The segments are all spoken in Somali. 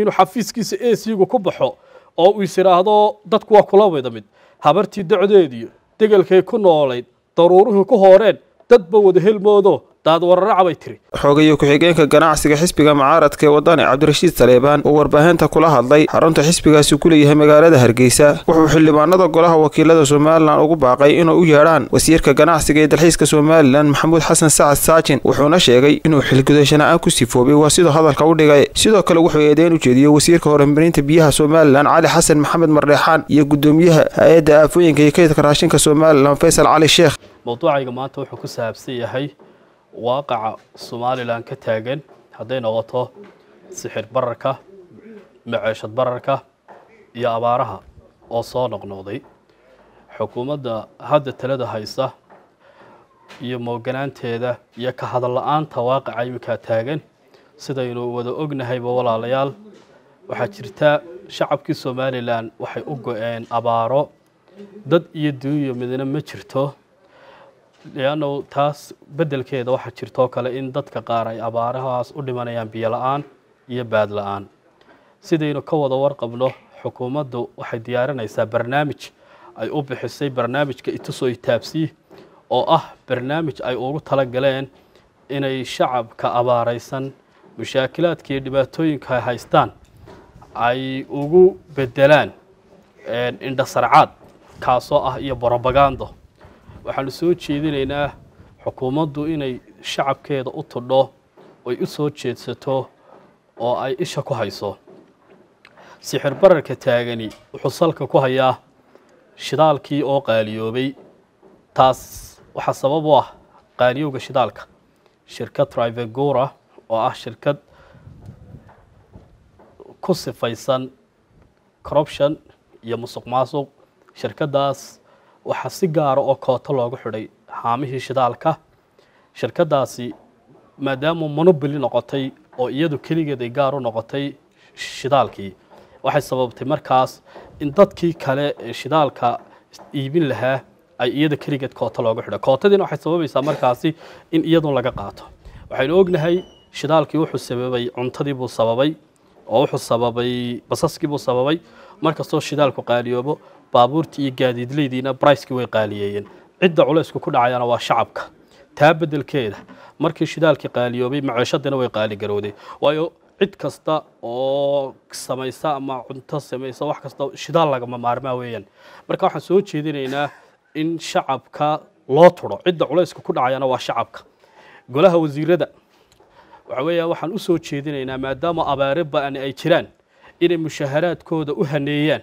inuu xafiiskiisa esigu ku baxo oo uu is idhaahdo dadku waa kula wada mid habartii docdeediyo degelkay ku noolayd daruuruhii ku hooreen dadba wada helmoodo daadwararacabay tiri xogayo ku-xigeenka ganacsiga xisbiga mucaaradka ee wadani cabdirashiid saleebaan oo warbaahinta kula hadlay xarunta xisbigaasi ku leeyahay magaalada hargeysa wuxuu xildhibaanada golaha wakiilada somalilan ugu baaqay inay u yeedhaan wasiirka ganacsiga ee dalxiiska somalilan maxamuud xasan sacad saajin wuxuuna sheegay inuu xilgudashana-aan ku sifoobay waa sidoo hadalka u dhigay sidoo kale wuxuu eedeen u jeediyey wasiirka horumarinta biyaha somalilan cali xasan maxamed mardheexaan iyo gudoomiyaha hay-adda aafooyinka iyo kaydka raashinka somalilan faysal cali sheekh mowduucayga maanta wuxuu ku saabsan yahay waaqaca somalilan ka taagan hadday noqoto sixir bararka maceeshad bararka iyo abaaraha oo soo noqnoqday xukuumadda hadda talada haysa iyo mooganaanteeda iyo ka hadalla-aanta waaqaca iminkaa taagan sidaynu wada ognahayba walaalayaal waxaa jirta shacabkii somalilan waxay u go-een abaaro dad iyo duuniyo midna ma jirto leanno taas beddelkeeda waxaa jirtoo kale in dadka qaar ay abaarahaas u dhimanayaan biyo aan iyo baad la-aan sidaynu ka wada warqabno xukuumaddu waxay diyaarinaysaa barnaamij ay u bixisay barnaamijka itusoo itaabsii oo ah barnaamij ay ugu tala galeen inay shacabka abaaraysan mushaakilaadka dhibaatooyinka haystaan ay ugu beddelaan indhasarcaad kaasoo ah iyo brobagando waxaanu soo jeedinaynaa xukuumaddu inay shacabkeeda u tudho oy u soo jeedsato oo ay isha ku hayso sixir bararka taagani wuxuu salka ku hayaa shidaalkii oo qaaliyoobay taas waxaa sabab u ah qaaliyowga shidaalka shirkad rivegora oo ah shirkad ku sifaysan corruption iyo musuq maasuq shirkaddaas waxaa si gaara ah oo kooto loogu xidhay haamihii shidaalka shirkadaasi maadaama monoboli noqotay oo iyadu keligeed ay gaar u noqotay shidaalkii waxay sababtay markaas in dadkii kale ee shidaalka iibin lahaa ay iyada keligeed kooto loogu xidho kootadiina waxay sababaysaa markaasi in iyadun laga qaato waxaynu ognahay shidaalkii wuxuu sababay cuntadii buu sababay oo wuxuu sababay basaskii buu sababay markastoo shidaalku qaaliyoobo baabuurtii iyo gaadiidleydiina bricekii way qaaliyeeyeen cidda culayska ku dhacayana waa shacabka taa bedelkeeda markii shidaalkii qaaliyoobay maceeshadana way qaaligarowday waayo cid kasta oo samaysa ama cunto samaysa wax kasta shidaal lagama maarmaa weeyaan marka waxaan soo jeedinaynaa in shacabka loo turo cidda culayska ku dhacayana waa shacabka golaha wasiirada waxa weeya waxaan usoo soo jeedinaynaa maadaama abaare ba-ani ay jiraan inay mushaharaadkooda u haneeyaan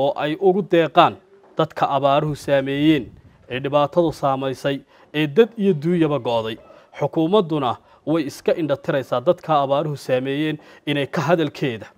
oo ay ugu deeqaan dadka abaaruhu saameeyeen ee dhibaatadu saamaysay ee dad iyo duunyaba go'day xukuumadduna way iska indhatiraysaa dadka abaaruhu saameeyeen inay ka hadalkeeda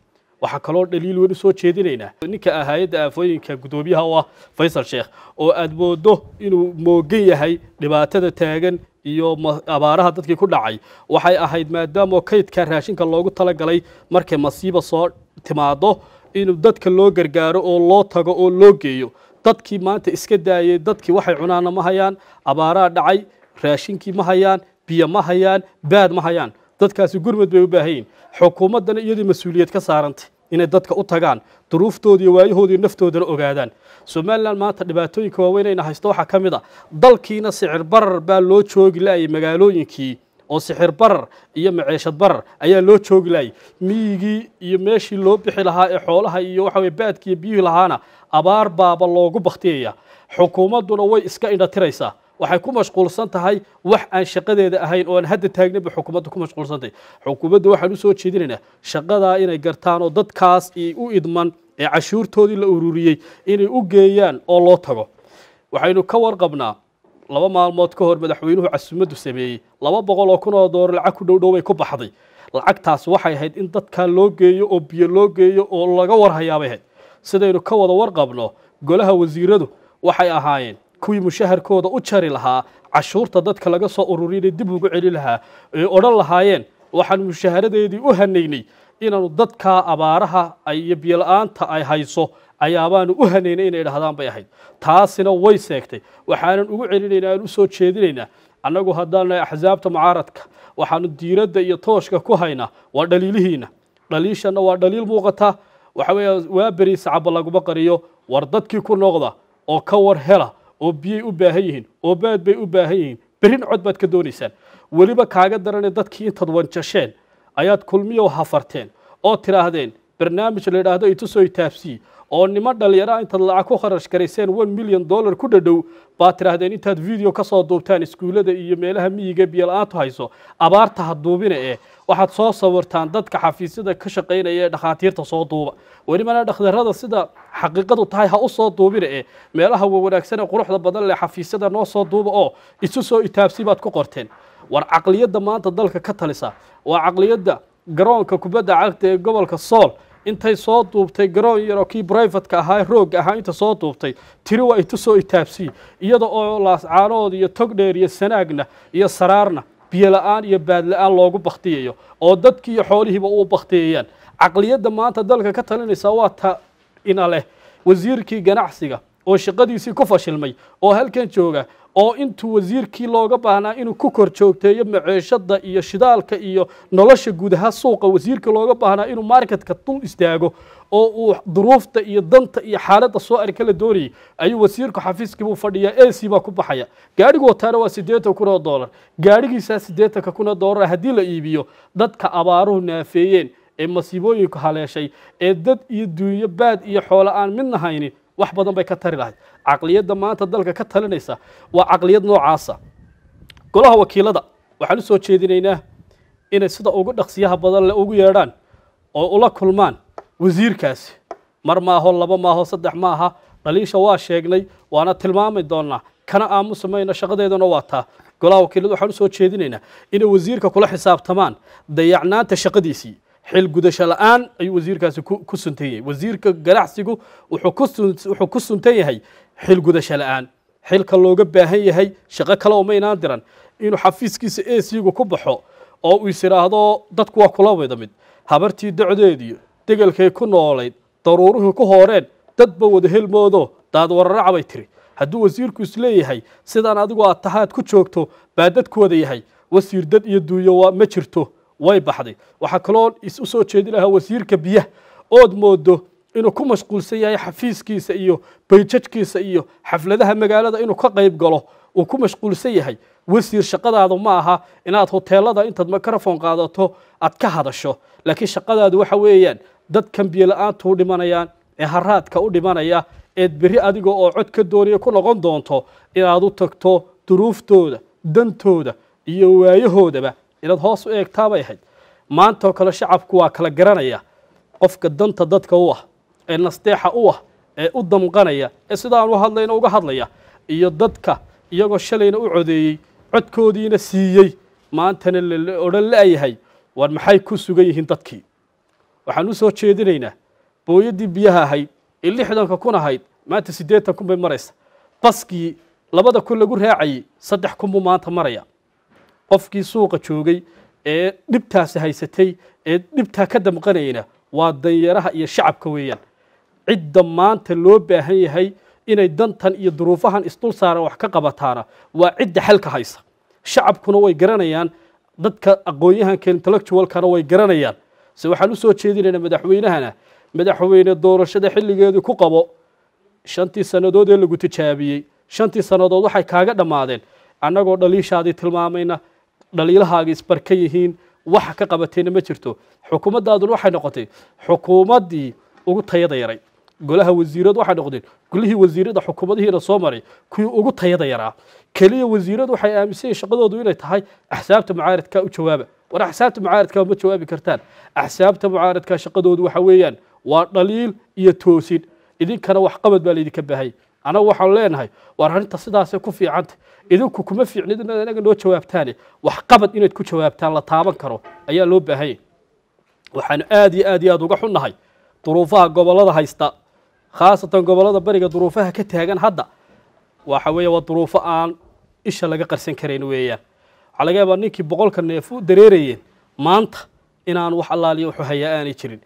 waxaa kaloo dhaliil weyn u soo jeedinaynaa ninka ah hayadda aafooyinka guddoomiyaha u ah faysal sheekh oo aada moodo inuu moogan yahay dhibaatada taagan iyo abaaraha dadkii ku dhacay waxay ahayd maadaama kaydka raashinka loogu tala galay markay masiiba soo timaado inuu dadka loo gargaaro oo loo tago oo loo geeyo dadkii maanta iska daayay dadkii waxay cunaana ma hayaan abaaraa dhacay raashinkii ma hayaan biyo ma hayaan baad ma hayaan dadkaasi gurmad bay u baahan yihin xukuumaddana iyadii mas-uuliyad ka saarantay inay dadka u tagaan duruuftoodi iyo waayahoodi naftoodana ogaadaan somalilan maanta dhibaatooyinka waaweyn ayna haysto waxaa ka mid a ah, dalkiina sicir barar baa loo joogi la-ayay magaalooyinkii oo sixir barar iyo maceeshad barar ayaa loo joogi laayay miyigii iyo meeshii loo bixi lahaa ee xoolaha iyo waxa weye baadkiiyo biyihii lahaana abaar baaba loogu baktiyaya xukuumadduna way iska indhatiraysaa waxay ku mashquulsan tahay wax aan shaqadeeda ahayn oo aan hadda taagninba xukuumadda ku mashquulsantahy xukuumadda waxaan usoo jeedinaynaa shaqadaa inay gartaan oo dadkaas i u idman ee cashuurtoodii la ururiyey inay u geeyaan oo loo tago waxaynu ka warqabnaa laba maalmood ka hor madaxweynuhu casuumaddu sameeyey laba boqol oo kun oo doolar lacag ku dhowdhow bay ku baxday lacagtaas waxay ahayd in dadkaa loo geeyo oo biyo loo geeyo oo laga war hayaabay ahayd sidaynu ka wada warqabno golaha wasiiradu waxay ahaayeen kuwii mushaharkooda u jari lahaa cashuurta dadka laga soo ururinay dib ugu celi lahaa ee odhan lahaayeen waxaan mushaharadeedii u hanaynay inaanu dadkaa abaaraha iyo biyo aanta ay hayso ayaabaanu u hanaynay inay idhahdaan bay ahayd taasina way seegtay waxaanan ugu celinaynaa aan usoo jeedinaynaa annagu haddaannahay axzaabta mucaaradka waxaanu diiradda iyo tooshka ku haynaa waa dhaliilihiina dhaliishanna waa dhaliil muuqataa waxa weeye waa beriisa caba laguma qariyo war dadkii ku noqda oo ka war hela oo biyey u baahan yihiin oo baad bay u baahan yihiin berin cod baad ka doonaysaan weliba kaaga daranee dadkii intaad wanjasheen ayaad kulmiyow hafarteen oo tidhaahdeen barnaamij la yidhaahdo ituso taabsiyi oo nimo dhallinyara intaad lacag ku kharash garayseen one milyan dollar ku dhadhow baad tidhaahdeen intaad video ka soo duubtaan iskuullada iyo meelaha miyiga biyola aantu hayso abaarta ha duubina eh waxaad soo sawirtaan dadka xafiisyada ka shaqaynaya ee dhakhaatiirta soo duuba welibana dhakhtarada sida xaqiiqadu tahay ha u soo duubina eh meelaha wawanaagsan ee quruxda badan leh xafiisyada noo soo duuba oo isu soo itaabsi baad ku qorteen war caqliyadda maanta dalka ka talisa waa caqliyadda garoonka kubadda cagta ee gobolka sool intay soo duubtay garoon yaroo kii brifatka ahaa rooga ahaa inta soo duubtay tiri waa soo itaabsiyi iyada oo laascaanood iyo togdheer iyo sanaagna iyo saraarna biyola-aan iyo baadla-aan loogu bakhtiyayo oo dadkii iyo xoolihiiba uu bakhtiyayaan caqliyadda maanta dalka ka talinaysaa waa ta ina leh wasiirkii ganacsiga oo shaqadiisii ku fashilmay oo halkan jooga oo intuu wasiirkii looga baahnaa inuu ku kor joogteeyo maceeshada iyo shidaalka iyo nolosha gudaha suuqa wasiirkii looga baahnaa inuu marketka dul istaago oo uu duruufta iyo danta iyo xaaladda soo arka la doonayay ayuu wasiirku xafiiskii buu fadhiyaa ac baa ku baxaya gaadhigu wataana waa siddeetan kun oo doolar gaadhigiisaa siddeetanka kun oo doolar haddii la iibiyo dadka abaaruhu naafeeyeen ee masiibooyinku haleeshay ee dad iyo duunyo baad iyo xoola aan midna hayni wax badan bay ka tari lahayd caqliyadda maanta dalka ka talinaysa waa caqliyad noocaasa golaha wakiilada waxaan usoo jeedinaynaa inay sida ugu dhaqsiyaha badan le ugu yeedhaan oo ula kulmaan wasiirkaasi mar maaho laba maaho saddex maaha dhaliisha waa sheegnay waana tilmaami doonnaa kana aamusi mayna shaqadeedana waa taa golaha wakiilada waxaan usoo jeedinaynaa inay wasiirka kula xisaabtamaan dayacnaanta shaqadiisii xil gudasho la-aan ayuu wasiirkaasi ku suntan yahay wasiirka ganacsigu wuxuu ku suntan yahay xil gudasho la-aan xilka looga baahan yahay shaqo kale oo inaan diran inuu xafiiskiisa esigu ku baxo oo uu is idhaahdo dadku waa kula wada mid habartii docdeediyo degelkay ku noolayd daruuruhii ku hooreen dadba wada helmoodo daad wararaca bay tiri hadduu wasiirku isleeyahay sidaan adigu aad tahaad ku joogto baa dadku wada yahay wasiir dad iyo duuyo ma jirto way baxday waxaa kaloo is u soo jeedi lahaa wasiirka biyah ood moodo inuu ku mashquulsan yahay xafiiskiisa iyo bayjajkiisa iyo xafladaha magaalada inuu ka qayb galo uu ku mashquulsan yahay wasiir shaqadaadu ma aha inaad hoteelada intaad microfon qaadato aad ka hadasho laakiin shaqadaadu waxa weeyaan dadkan biyola u dhimanayaan ee haraadka u dhimanaya eed beri adiga oo cod ka doonaya ku noqon doonto inaad u tagto duruuftooda dantooda iyo waayahoodaba inaad hoos u eegtaabay ahayd maantaoo kale shacabku waa kala garanaya qofka danta dadka u ah ee nasteexa u ah ee u damqanaya ee sida aan u hadlayna uga hadlaya iyo dadka iyagoo shalayna u codeeyey codkoodiina siiyey maantana la-yahay waar maxay ku sugan yihiin dadkii waxaan u soo jeedinaynaa booyaddii biyaha ahayd ee lixdanka kun ahayd maanta siddeetan kun bay maraysa baskii labada kun lagu raacayey saddex kun buu maanta maraya qofkii suuqa joogay ee dhibtaasi haysatay ee dhibtaa ka damqanayna waa danyaraha iyo shacabka weeyaan cidda maanta loo baahan yahay inay dantan iyo duruufahan isdul saaran wax ka qabataana waa cidda xalka haysa shacabkuna way garanayaan dadka aqoonyahanka intellectualkana way garanayaan se waxaan u soo jeedinayna madaxweynahana madaxweyne doorashada xilligeedu ku qabo shantii sannadood ee lagu tijaabiyey shantii sannadood waxay kaaga dhammaadeen annagoo dhaliishaadii tilmaamayna dhaliilahaaga isbarka yihiin wax ka qabateena ma jirto xukuumaddaaduna waxay noqotay xukuumaddii ugu tayada yaray golaha wasiiradu waxay noqdeen golihii wasiirada xukuumadihiina soo maray kuwii ugu tayada yaraa keliya wasiiradu waxay aaminsanyihin shaqadoodu inay tahay axsaabta mucaaradka u jawaaba war axsaabta mucaaradka ma jawaabi kartaan axsaabta mucaaradka shaqadoodu waxa weeyaan waa dhaliil iyo toosin idinkana waxqabad baa laydinka baahaya anagu waxaan leenahay waar arrinta sidaasay ku fiicanta idinku kuma fiicnid inaad anaga noo jawaabtaane waxqabad inaad ku jawaabtaan la taaban karo ayaa loo baahanya waxaanu aada iyo aad iyo aada uga xunnahay duruufaha gobolada haysta khaasatan gobolada beriga duruufaha ka taagan hadda waxa weeye waa duruufo aan isha laga qarsan karayn weeyaan waxaa laga yaabaa ninkii boqolka neef dareerayeen maanta inaan wax allaaliya wuxuu hayaa aanay jirin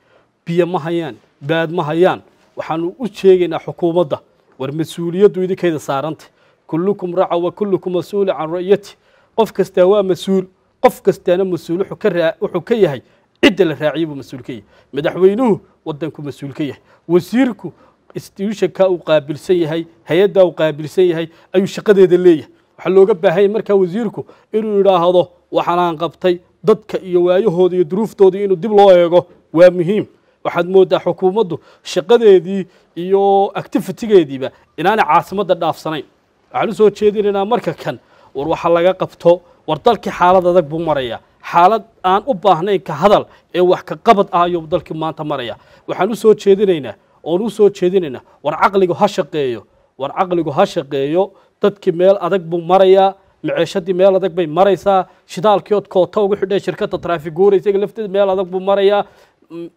biyo ma hayaan baad ma hayaan waxaanu u sheegaynaa xukuumadda war mas-uuliyaddu idinkayda saarantay kullukum raca wa kullukum mas-uulu can ra'yati qof kastaa waa mas-uul qof kastaana mas-uul wuxuu ka yahay cidda la raaciyay buu mas-uul ka yahay madaxweynuhu waddanku mas-uul ka yahay wasiirku istiishankaa uu qaabilsan yahay hay-addaa uu qaabilsan yahay ayuu shaqadeeda leeyahay waxaa looga baahanya markaa wasiirku inuu idhaahdo waxaan qabtay dadka iyo waayahooda iyo duruuftooda inuu dib loo eego waa muhiim waxaad mooddaa xukuumaddu shaqadeedii iyo activitigeediiba inaanay caasimadda dhaafsanayn waxaan usoo jeedinaynaa marka kan war waxa laga qabto war dalkii xaalad adag buu maraya xaalad aan u baahnayn ka hadal ee wax ka qabad ah ayuu dalkii maanta maraya waxaan usoo soo jeedinaynaa oon usoo soo jeedinaynaa war caqligu ha shaqeeyo war caqligu ha shaqeeyo dadkii meel adag buu marayaa maceeshadii meel adag bay maraysaa shidaalkii od koota ugu xidheen shirkadda traafiguura isaga lafteeda meel adag buu marayaa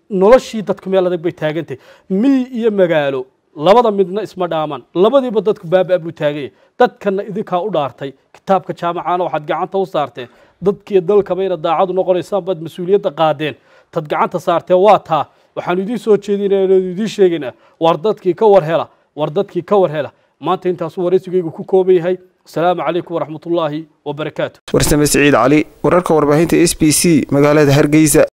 noloshii dadku meel adag bay taagantay miyi iyo magaalo labada midna isma dhaaman labadiiba dadku baabaa buu taaganyahy dadkana idinkaa u dhaartay kitaabka jaamacaana waxaad gacanta u saarteen dadkii dalkabayna daacadu noqonaysaanbaad mas-uuliyadda qaadeen tad gacanta saarteen waa taa waxaanu idiin soo jeedinayna idiin sheegaynaa war dadkii ka war hela war dadkii ka warhela maanta intaasu waraysigaygu ku kooban yahay asalaamu calaykum waraxmatullaahi wabarakaatu warsame siciid cali wararka warbaahinta s b c magaalada hargeysa